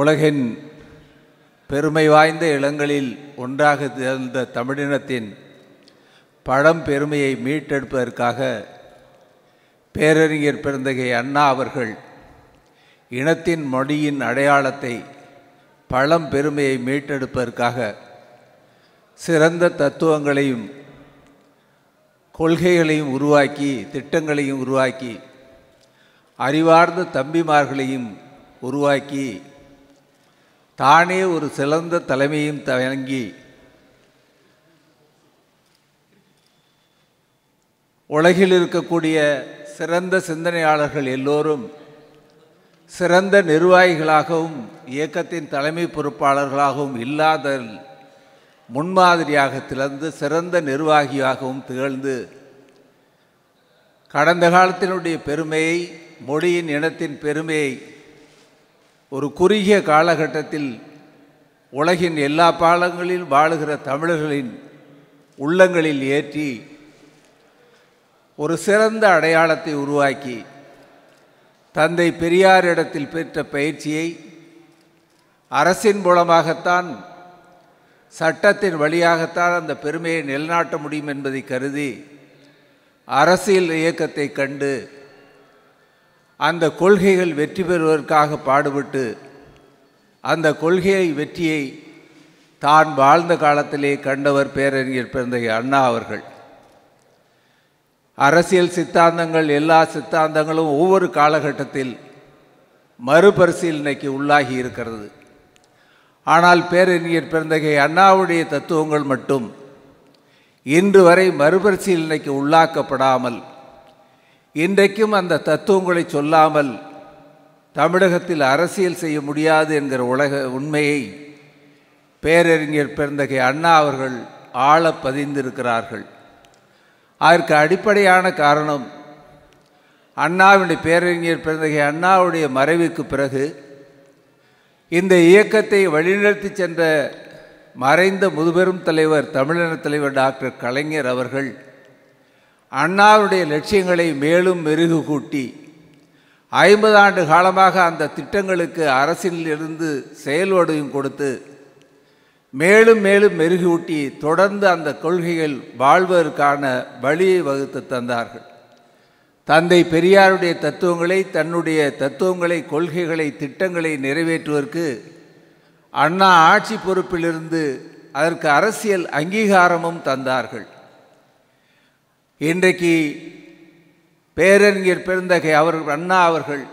உலகின் பெருமை வாய்ந்த இளங்களில் ஒன்றாக திகழ்ந்த தமிழினத்தின் பழம் பெருமையை மீட்டெடுப்பதற்காக பேரறிஞர் பிறந்தகை அண்ணா அவர்கள் இனத்தின் மொழியின் அடையாளத்தை பழம் பெருமையை மீட்டெடுப்பதற்காக சிறந்த தத்துவங்களையும் கொள்கைகளையும் உருவாக்கி திட்டங்களையும் உருவாக்கி அறிவார்ந்த தம்பிமார்களையும் உருவாக்கி தானே ஒரு சிறந்த தலைமையும் தயங்கி உலகில் இருக்கக்கூடிய சிறந்த சிந்தனையாளர்கள் எல்லோரும் சிறந்த நிர்வாகிகளாகவும் இயக்கத்தின் தலைமை பொறுப்பாளர்களாகவும் இல்லாத முன்மாதிரியாக திறந்து சிறந்த நிர்வாகியாகவும் திகழ்ந்து கடந்த காலத்தினுடைய பெருமையை மொழியின் இனத்தின் பெருமையை ஒரு குறுகிய காலகட்டத்தில் உலகின் எல்லா பாலங்களில் வாழுகிற தமிழர்களின் உள்ளங்களில் ஏற்றி ஒரு சிறந்த அடையாளத்தை உருவாக்கி தந்தை பெரியாரிடத்தில் பெற்ற பயிற்சியை அரசின் மூலமாகத்தான் சட்டத்தின் வழியாகத்தான் அந்த பெருமையை நிலைநாட்ட முடியும் என்பதை கருதி அரசியல் இயக்கத்தை கண்டு அந்த கொள்கைகள் வெற்றி பெறுவதற்காக பாடுபட்டு அந்த கொள்கையை வெற்றியை தான் வாழ்ந்த காலத்திலே கண்டவர் பேரறிஞர் பிறந்த அண்ணா அவர்கள் அரசியல் சித்தாந்தங்கள் எல்லா சித்தாந்தங்களும் ஒவ்வொரு காலகட்டத்தில் மறுபரிசீலனைக்கு உள்ளாகி இருக்கிறது ஆனால் பேரறிஞர் பிறந்தகை அண்ணாவுடைய தத்துவங்கள் மட்டும் இன்று வரை மறுபரிசீலனைக்கு உள்ளாக்கப்படாமல் இன்றைக்கும் அந்த தத்துவங்களை சொல்லாமல் தமிழகத்தில் அரசியல் செய்ய முடியாது என்கிற உலக உண்மையை பேரறிஞர் பிறந்தகை அண்ணா அவர்கள் ஆழ பதிந்திருக்கிறார்கள் அதற்கு அடிப்படையான காரணம் அண்ணாவினுடைய பேரறிஞர் பிறந்தகை அண்ணாவுடைய மறைவுக்கு பிறகு இந்த இயக்கத்தை வழிநடத்தி சென்ற மறைந்த முதுபெரும் தலைவர் தமிழின தலைவர் டாக்டர் கலைஞர் அவர்கள் அண்ணாவுடைய லட்சியங்களை மேலும் மெருகு கூட்டி ஐம்பது ஆண்டு காலமாக அந்த திட்டங்களுக்கு அரசிலிருந்து செயல்வடையும் கொடுத்து மேலும் மேலும் மெருகூட்டி தொடர்ந்து அந்த கொள்கைகள் வாழ்வதற்கான வழியை வகுத்து தந்தார்கள் தந்தை பெரியாருடைய தத்துவங்களை தன்னுடைய தத்துவங்களை கொள்கைகளை திட்டங்களை நிறைவேற்றுவதற்கு அண்ணா ஆட்சி பொறுப்பிலிருந்து அதற்கு அரசியல் அங்கீகாரமும் தந்தார்கள் இன்றைக்கு பேரறிஞர் பெருந்தகை அவர் அண்ணா அவர்கள்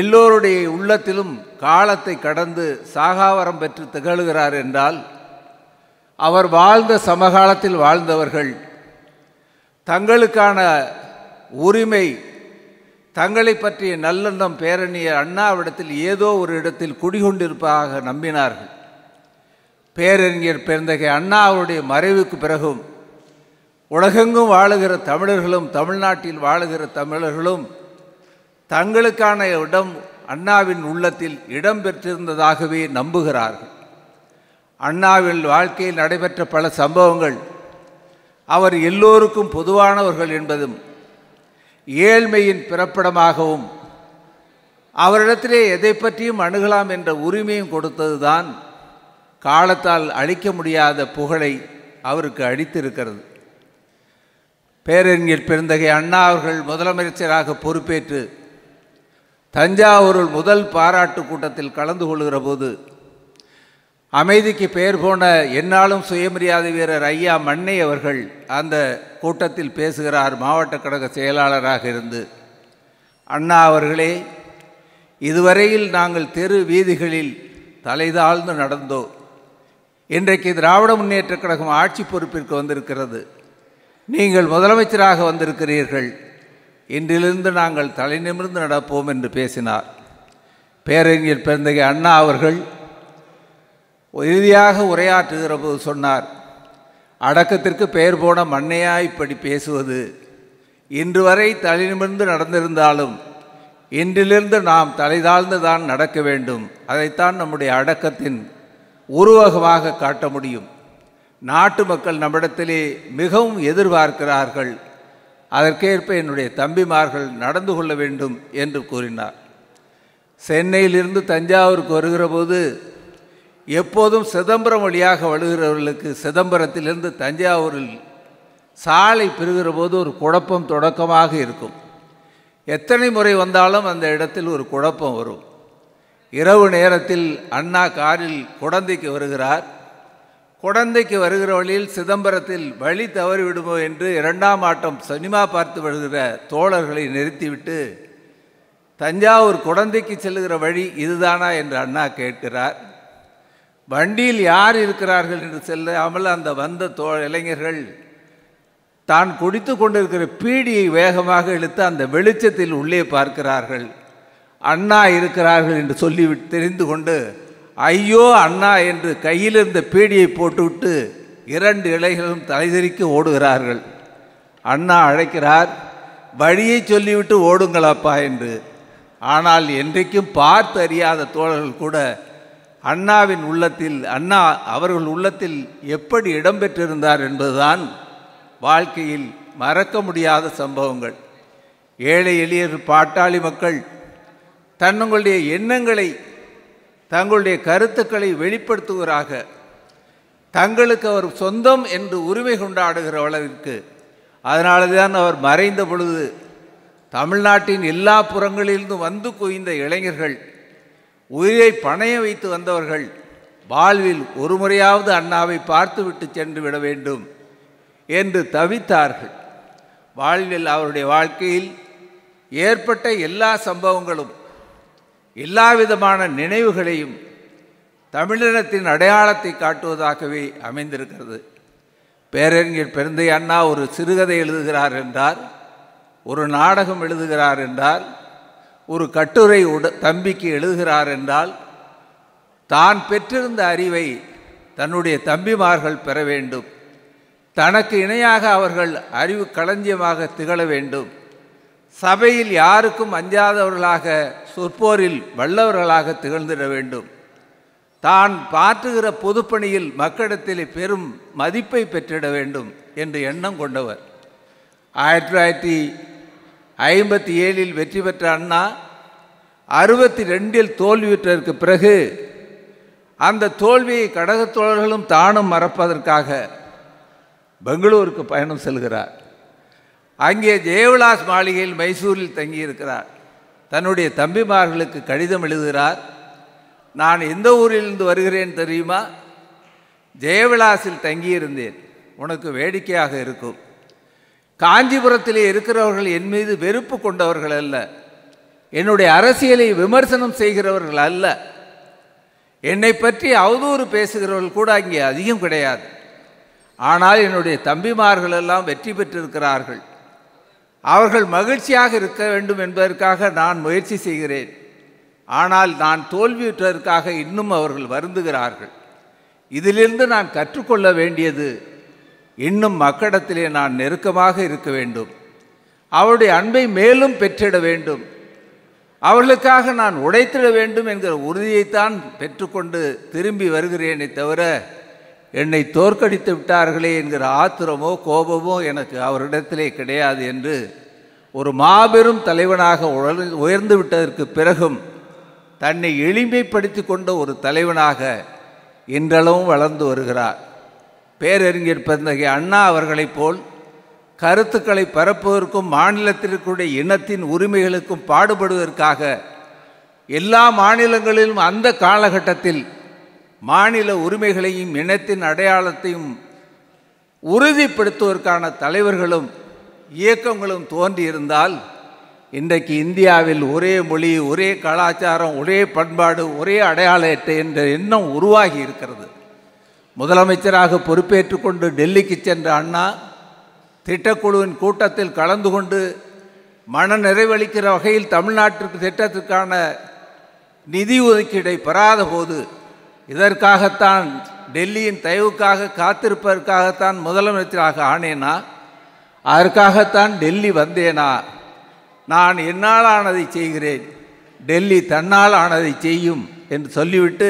எல்லோருடைய உள்ளத்திலும் காலத்தை கடந்து சாகாவரம் பெற்று திகழ்கிறார் என்றால் அவர் வாழ்ந்த சமகாலத்தில் வாழ்ந்தவர்கள் தங்களுக்கான உரிமை தங்களை பற்றிய நல்லெண்ணம் பேரணிய அண்ணாவிடத்தில் ஏதோ ஒரு இடத்தில் குடிகொண்டிருப்பதாக நம்பினார்கள் பேரறிஞர் பெருந்தகை அண்ணா அவருடைய மறைவுக்கு பிறகும் உலகெங்கும் வாழுகிற தமிழர்களும் தமிழ்நாட்டில் வாழுகிற தமிழர்களும் தங்களுக்கான இடம் அண்ணாவின் உள்ளத்தில் இடம் பெற்றிருந்ததாகவே நம்புகிறார்கள் அண்ணாவின் வாழ்க்கையில் நடைபெற்ற பல சம்பவங்கள் அவர் எல்லோருக்கும் பொதுவானவர்கள் என்பதும் ஏழ்மையின் பிறப்பிடமாகவும் அவரிடத்திலே எதை பற்றியும் அணுகலாம் என்ற உரிமையும் கொடுத்ததுதான் காலத்தால் அழிக்க முடியாத புகழை அவருக்கு அளித்திருக்கிறது பேரறிஞர் பெருந்தகை அண்ணா அவர்கள் முதலமைச்சராக பொறுப்பேற்று தஞ்சாவூரில் முதல் பாராட்டு கூட்டத்தில் கலந்து கொள்கிற போது அமைதிக்கு பெயர் போன என்னாலும் சுயமரியாதை வீரர் ஐயா மண்ணை அவர்கள் அந்த கூட்டத்தில் பேசுகிறார் மாவட்ட கழக செயலாளராக இருந்து அண்ணா அவர்களே இதுவரையில் நாங்கள் தெரு வீதிகளில் தலைதாழ்ந்து நடந்தோம் இன்றைக்கு திராவிட முன்னேற்றக் கழகம் ஆட்சி பொறுப்பிற்கு வந்திருக்கிறது நீங்கள் முதலமைச்சராக வந்திருக்கிறீர்கள் இன்றிலிருந்து நாங்கள் தலை நிமிர்ந்து நடப்போம் என்று பேசினார் பேரறிஞர் பிறந்தகை அண்ணா அவர்கள் இறுதியாக உரையாற்றுகிற போது சொன்னார் அடக்கத்திற்கு பெயர் போன மண்ணையா இப்படி பேசுவது இன்று வரை தலை நிமிர்ந்து நடந்திருந்தாலும் இன்றிலிருந்து நாம் தாழ்ந்து தான் நடக்க வேண்டும் அதைத்தான் நம்முடைய அடக்கத்தின் உருவகமாக காட்ட முடியும் நாட்டு மக்கள் நம்மிடத்திலே மிகவும் எதிர்பார்க்கிறார்கள் அதற்கேற்ப என்னுடைய தம்பிமார்கள் நடந்து கொள்ள வேண்டும் என்று கூறினார் சென்னையிலிருந்து தஞ்சாவூருக்கு வருகிற போது எப்போதும் சிதம்பரம் வழியாக வருகிறவர்களுக்கு சிதம்பரத்திலிருந்து தஞ்சாவூரில் சாலை பெறுகிற போது ஒரு குழப்பம் தொடக்கமாக இருக்கும் எத்தனை முறை வந்தாலும் அந்த இடத்தில் ஒரு குழப்பம் வரும் இரவு நேரத்தில் அண்ணா காரில் குழந்தைக்கு வருகிறார் குழந்தைக்கு வருகிற வழியில் சிதம்பரத்தில் வழி தவறி விடுமோ என்று இரண்டாம் ஆட்டம் சினிமா பார்த்து வருகிற தோழர்களை நிறுத்திவிட்டு தஞ்சாவூர் குழந்தைக்கு செல்லுகிற வழி இதுதானா என்று அண்ணா கேட்கிறார் வண்டியில் யார் இருக்கிறார்கள் என்று செல்லாமல் அந்த வந்த தோ இளைஞர்கள் தான் குடித்து கொண்டிருக்கிற பீடியை வேகமாக இழுத்து அந்த வெளிச்சத்தில் உள்ளே பார்க்கிறார்கள் அண்ணா இருக்கிறார்கள் என்று சொல்லி தெரிந்து கொண்டு ஐயோ அண்ணா என்று கையில் இருந்த பீடியை போட்டுவிட்டு இரண்டு இலைகளும் தலைதெறிக்க ஓடுகிறார்கள் அண்ணா அழைக்கிறார் வழியை சொல்லிவிட்டு ஓடுங்களப்பா என்று ஆனால் என்றைக்கும் பார்த்து அறியாத தோழர்கள் கூட அண்ணாவின் உள்ளத்தில் அண்ணா அவர்கள் உள்ளத்தில் எப்படி இடம்பெற்றிருந்தார் என்பதுதான் வாழ்க்கையில் மறக்க முடியாத சம்பவங்கள் ஏழை எளியர் பாட்டாளி மக்கள் தன்னங்களுடைய எண்ணங்களை தங்களுடைய கருத்துக்களை வெளிப்படுத்துவராக தங்களுக்கு அவர் சொந்தம் என்று உரிமை கொண்டாடுகிற அளவிற்கு அதனால தான் அவர் மறைந்த பொழுது தமிழ்நாட்டின் எல்லா புறங்களிலிருந்து வந்து குவிந்த இளைஞர்கள் உயிரை பணையம் வைத்து வந்தவர்கள் வாழ்வில் ஒரு முறையாவது அண்ணாவை பார்த்துவிட்டு சென்று விட வேண்டும் என்று தவித்தார்கள் வாழ்வில் அவருடைய வாழ்க்கையில் ஏற்பட்ட எல்லா சம்பவங்களும் எல்லாவிதமான நினைவுகளையும் தமிழினத்தின் அடையாளத்தை காட்டுவதாகவே அமைந்திருக்கிறது பேரறிஞர் பெருந்தை அண்ணா ஒரு சிறுகதை எழுதுகிறார் என்றால் ஒரு நாடகம் எழுதுகிறார் என்றால் ஒரு கட்டுரை உட தம்பிக்கு எழுதுகிறார் என்றால் தான் பெற்றிருந்த அறிவை தன்னுடைய தம்பிமார்கள் பெற வேண்டும் தனக்கு இணையாக அவர்கள் அறிவு களஞ்சியமாக திகழ வேண்டும் சபையில் யாருக்கும் அஞ்சாதவர்களாக சொற்போரில் வல்லவர்களாக திகழ்ந்திட வேண்டும் தான் பாற்றுகிற பொதுப்பணியில் மக்களிடத்தில் பெரும் மதிப்பை பெற்றிட வேண்டும் என்று எண்ணம் கொண்டவர் ஆயிரத்தி தொள்ளாயிரத்தி ஐம்பத்தி ஏழில் வெற்றி பெற்ற அண்ணா அறுபத்தி ரெண்டில் தோல்வியுற்றதற்கு பிறகு அந்த தோல்வியை கடகத்தோழர்களும் தானும் மறப்பதற்காக பெங்களூருக்கு பயணம் செல்கிறார் அங்கே ஜெயவிலாஸ் மாளிகையில் மைசூரில் தங்கியிருக்கிறார் தன்னுடைய தம்பிமார்களுக்கு கடிதம் எழுதுகிறார் நான் எந்த ஊரிலிருந்து வருகிறேன் தெரியுமா ஜெயவிலாஸில் தங்கியிருந்தேன் உனக்கு வேடிக்கையாக இருக்கும் காஞ்சிபுரத்திலே இருக்கிறவர்கள் என் மீது வெறுப்பு கொண்டவர்கள் அல்ல என்னுடைய அரசியலை விமர்சனம் செய்கிறவர்கள் அல்ல என்னை பற்றி அவதூறு பேசுகிறவர்கள் கூட அங்கே அதிகம் கிடையாது ஆனால் என்னுடைய தம்பிமார்களெல்லாம் வெற்றி பெற்றிருக்கிறார்கள் அவர்கள் மகிழ்ச்சியாக இருக்க வேண்டும் என்பதற்காக நான் முயற்சி செய்கிறேன் ஆனால் நான் தோல்வியுற்றதற்காக இன்னும் அவர்கள் வருந்துகிறார்கள் இதிலிருந்து நான் கற்றுக்கொள்ள வேண்டியது இன்னும் மக்களிடத்திலே நான் நெருக்கமாக இருக்க வேண்டும் அவருடைய அன்பை மேலும் பெற்றிட வேண்டும் அவர்களுக்காக நான் உடைத்திட வேண்டும் என்கிற உறுதியைத்தான் பெற்றுக்கொண்டு திரும்பி வருகிறேனே தவிர என்னை தோற்கடித்து விட்டார்களே என்கிற ஆத்திரமோ கோபமோ எனக்கு அவரிடத்திலே கிடையாது என்று ஒரு மாபெரும் தலைவனாக உயர்ந்து விட்டதற்கு பிறகும் தன்னை எளிமைப்படுத்தி கொண்ட ஒரு தலைவனாக இன்றளவும் வளர்ந்து வருகிறார் பேரறிஞர் பிறந்தகை அண்ணா அவர்களைப் போல் கருத்துக்களை பரப்புவதற்கும் மாநிலத்திற்குடைய இனத்தின் உரிமைகளுக்கும் பாடுபடுவதற்காக எல்லா மாநிலங்களிலும் அந்த காலகட்டத்தில் மாநில உரிமைகளையும் இனத்தின் அடையாளத்தையும் உறுதிப்படுத்துவதற்கான தலைவர்களும் இயக்கங்களும் தோன்றியிருந்தால் இன்றைக்கு இந்தியாவில் ஒரே மொழி ஒரே கலாச்சாரம் ஒரே பண்பாடு ஒரே அடையாள என்ற எண்ணம் உருவாகி இருக்கிறது முதலமைச்சராக பொறுப்பேற்று கொண்டு டெல்லிக்கு சென்ற அண்ணா திட்டக்குழுவின் கூட்டத்தில் கலந்து கொண்டு மன நிறைவளிக்கிற வகையில் தமிழ்நாட்டிற்கு திட்டத்திற்கான நிதி ஒதுக்கீடை பெறாத போது இதற்காகத்தான் டெல்லியின் தயவுக்காக காத்திருப்பதற்காகத்தான் முதலமைச்சராக ஆனேனா அதற்காகத்தான் டெல்லி வந்தேனா நான் என்னால் ஆனதை செய்கிறேன் டெல்லி தன்னால் ஆனதை செய்யும் என்று சொல்லிவிட்டு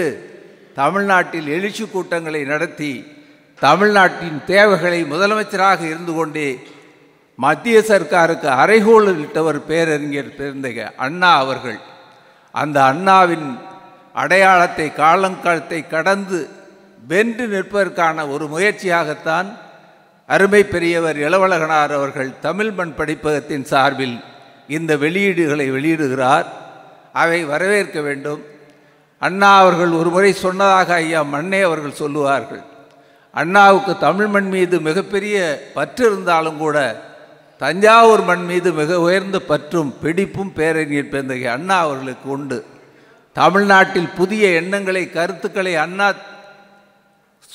தமிழ்நாட்டில் எழுச்சி கூட்டங்களை நடத்தி தமிழ்நாட்டின் தேவைகளை முதலமைச்சராக இருந்து கொண்டே மத்திய சர்க்காருக்கு அரைகோளில் இட்டவர் பேரறிஞர் பேருந்தக அண்ணா அவர்கள் அந்த அண்ணாவின் அடையாளத்தை காலங்காலத்தை கடந்து வென்று நிற்பதற்கான ஒரு முயற்சியாகத்தான் அருமை பெரியவர் இளவழகனார் அவர்கள் தமிழ் மண் படிப்பகத்தின் சார்பில் இந்த வெளியீடுகளை வெளியிடுகிறார் அவை வரவேற்க வேண்டும் அண்ணா அவர்கள் ஒரு முறை சொன்னதாக ஐயா மண்ணே அவர்கள் சொல்லுவார்கள் அண்ணாவுக்கு தமிழ் மண் மீது மிகப்பெரிய பற்று இருந்தாலும் கூட தஞ்சாவூர் மண் மீது மிக உயர்ந்த பற்றும் பிடிப்பும் பேரறிஞர் பேருந்தகை அண்ணா அவர்களுக்கு உண்டு தமிழ்நாட்டில் புதிய எண்ணங்களை கருத்துக்களை அண்ணா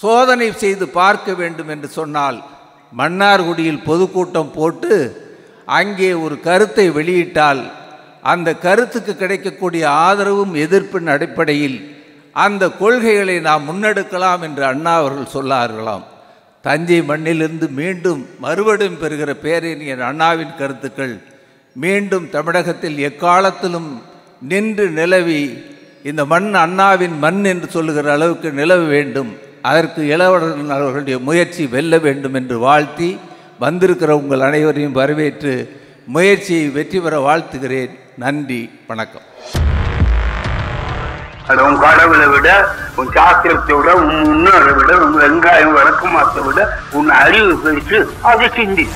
சோதனை செய்து பார்க்க வேண்டும் என்று சொன்னால் மன்னார்குடியில் பொதுக்கூட்டம் போட்டு அங்கே ஒரு கருத்தை வெளியிட்டால் அந்த கருத்துக்கு கிடைக்கக்கூடிய ஆதரவும் எதிர்ப்பின் அடிப்படையில் அந்த கொள்கைகளை நாம் முன்னெடுக்கலாம் என்று அண்ணா அவர்கள் சொல்லார்களாம் தஞ்சை மண்ணிலிருந்து மீண்டும் மறுபடியும் பெறுகிற பேரின் அண்ணாவின் கருத்துக்கள் மீண்டும் தமிழகத்தில் எக்காலத்திலும் நின்று நிலவி இந்த மண் அண்ணாவின் மண் என்று சொல்லுகிற அளவுக்கு நிலவ வேண்டும் அதற்கு இளவரசன் அவர்களுடைய முயற்சி வெல்ல வேண்டும் என்று வாழ்த்தி வந்திருக்கிற உங்கள் அனைவரையும் வரவேற்று முயற்சியை வெற்றி பெற வாழ்த்துகிறேன் நன்றி வணக்கம் உன் கடவுளை விட உன் சாஸ்திரத்தை விட உன் முன்னோரை விட உன் வெங்காயம் வழக்கமாத்தை விட உன் அறிவு பெற்று அதை சிந்தி